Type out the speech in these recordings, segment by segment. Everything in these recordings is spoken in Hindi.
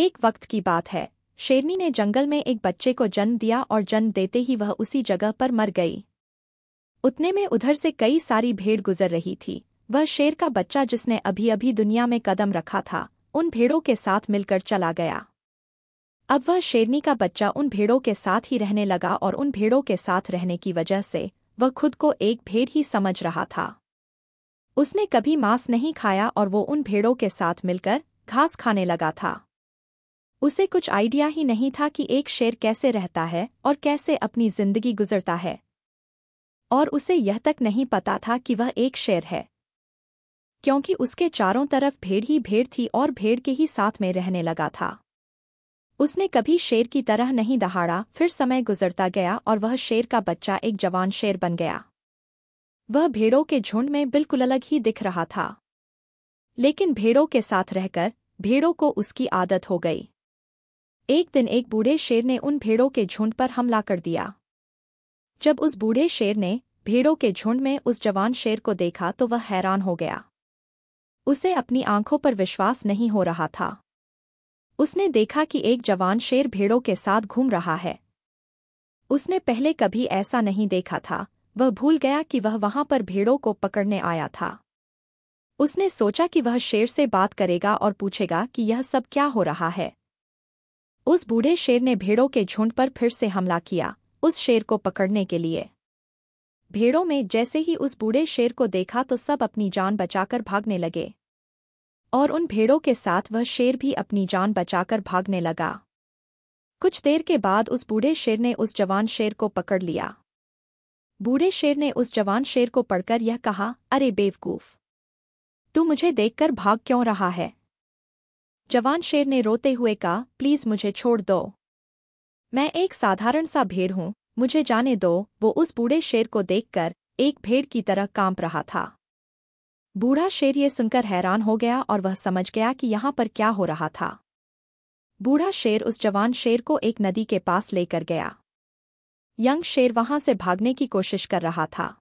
एक वक्त की बात है शेरनी ने जंगल में एक बच्चे को जन्म दिया और जन्म देते ही वह उसी जगह पर मर गई उतने में उधर से कई सारी भेड़ गुजर रही थी वह शेर का बच्चा जिसने अभी अभी दुनिया में कदम रखा था उन भेड़ों के साथ मिलकर चला गया अब वह शेरनी का बच्चा उन भेड़ों के साथ ही रहने लगा और उन भेड़ों के साथ रहने की वजह से वह खुद को एक भेड़ ही समझ रहा था उसने कभी मांस नहीं खाया और वो उन भेड़ों के साथ मिलकर घास खाने लगा था उसे कुछ आइडिया ही नहीं था कि एक शेर कैसे रहता है और कैसे अपनी जिंदगी गुजरता है और उसे यह तक नहीं पता था कि वह एक शेर है क्योंकि उसके चारों तरफ भेड़ ही भेड़ थी और भेड़ के ही साथ में रहने लगा था उसने कभी शेर की तरह नहीं दहाड़ा फिर समय गुजरता गया और वह शेर का बच्चा एक जवान शेर बन गया वह भेड़ों के झुंड में बिल्कुल अलग ही दिख रहा था लेकिन भेड़ों के साथ रहकर भेड़ों को उसकी आदत हो गई एक दिन एक बूढ़े शेर ने उन भेड़ों के झुंड पर हमला कर दिया जब उस बूढ़े शेर ने भेड़ों के झुंड में उस जवान शेर को देखा तो वह हैरान हो गया उसे अपनी आंखों पर विश्वास नहीं हो रहा था उसने देखा कि एक जवान शेर भेड़ों के साथ घूम रहा है उसने पहले कभी ऐसा नहीं देखा था वह भूल गया कि वह वहां पर भेड़ों को पकड़ने आया था उसने सोचा कि वह शेर से बात करेगा और पूछेगा कि यह सब क्या हो रहा है उस बूढ़े शेर ने भेड़ों के झुंड पर फिर से हमला किया उस शेर को पकड़ने के लिए भेड़ों में जैसे ही उस बूढ़े शेर को देखा तो सब अपनी जान बचाकर भागने लगे और उन भेड़ों के साथ वह शेर भी अपनी जान बचाकर भागने लगा कुछ देर के बाद उस बूढ़े शेर ने उस जवान शेर को पकड़ लिया बूढ़े शेर ने उस जवान शेर को पढ़कर यह कहा अरे बेवकूफ तू मुझे देखकर भाग क्यों रहा है जवान शेर ने रोते हुए कहा प्लीज मुझे छोड़ दो मैं एक साधारण सा भेड़ हूँ मुझे जाने दो वो उस बूढ़े शेर को देखकर एक भेड़ की तरह कांप रहा था बूढ़ा शेर ये सुनकर हैरान हो गया और वह समझ गया कि यहां पर क्या हो रहा था बूढ़ा शेर उस जवान शेर को एक नदी के पास लेकर गया यंग शेर वहां से भागने की कोशिश कर रहा था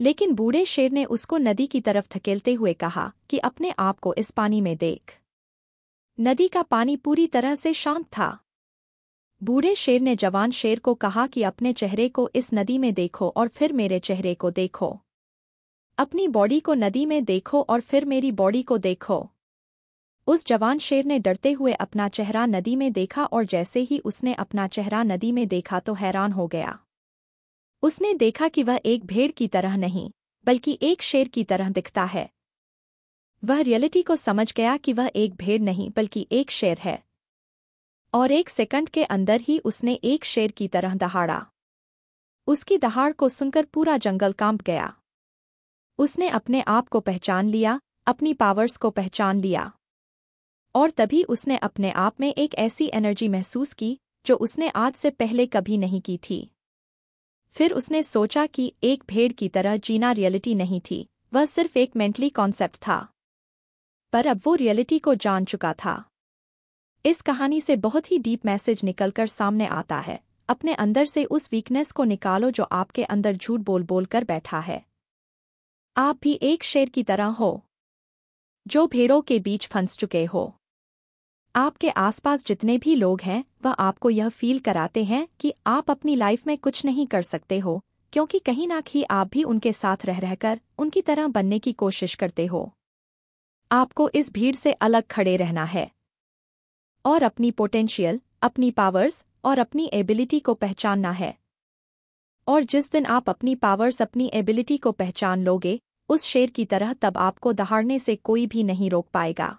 लेकिन बूढ़े शेर ने उसको नदी की तरफ धकेलते हुए कहा कि अपने आप को इस पानी में देख नदी का पानी पूरी तरह से शांत था बूढ़े शेर ने जवान शेर को कहा कि अपने चेहरे को इस नदी में देखो और फिर मेरे चेहरे को देखो अपनी बॉडी को नदी में देखो और फिर मेरी बॉडी को देखो उस जवान शेर ने डरते हुए अपना चेहरा नदी में देखा और जैसे ही उसने अपना चेहरा नदी में देखा तो हैरान हो गया उसने देखा कि वह एक भेड़ की तरह नहीं बल्कि एक शेर की तरह दिखता है वह रियलिटी को समझ गया कि वह एक भेड़ नहीं बल्कि एक शेर है और एक सेकंड के अंदर ही उसने एक शेर की तरह दहाड़ा उसकी दहाड़ को सुनकर पूरा जंगल कांप गया उसने अपने आप को पहचान लिया अपनी पावर्स को पहचान लिया और तभी उसने अपने आप में एक ऐसी एनर्जी महसूस की जो उसने आज से पहले कभी नहीं की थी फिर उसने सोचा कि एक भेड़ की तरह जीना रियलिटी नहीं थी वह सिर्फ एक मेंटली कॉन्सेप्ट था पर अब वो रियलिटी को जान चुका था इस कहानी से बहुत ही डीप मैसेज निकलकर सामने आता है अपने अंदर से उस वीकनेस को निकालो जो आपके अंदर झूठ बोल बोल कर बैठा है आप भी एक शेर की तरह हो जो भेड़ों के बीच फंस चुके हो आपके आसपास जितने भी लोग हैं वह आपको यह फील कराते हैं कि आप अपनी लाइफ में कुछ नहीं कर सकते हो क्योंकि कहीं ना कहीं आप भी उनके साथ रह रहकर उनकी तरह बनने की कोशिश करते हो आपको इस भीड़ से अलग खड़े रहना है और अपनी पोटेंशियल अपनी पावर्स और अपनी एबिलिटी को पहचानना है और जिस दिन आप अपनी पावर्स अपनी एबिलिटी को पहचान लोगे उस शेर की तरह तब आपको दहाड़ने से कोई भी नहीं रोक पाएगा